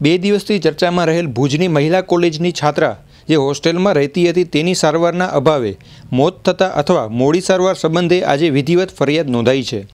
બે દિવસથી ચર્ચામાં રહેલ ભુજની મહિલા કોલેજની છાત્રા જે હોસ્ટેલમાં રહેતી હતી તેની સારવારના અભાવે મોત થતાં અથવા મોડી સારવાર સંબંધે આજે વિધિવત ફરિયાદ નોંધાઈ છે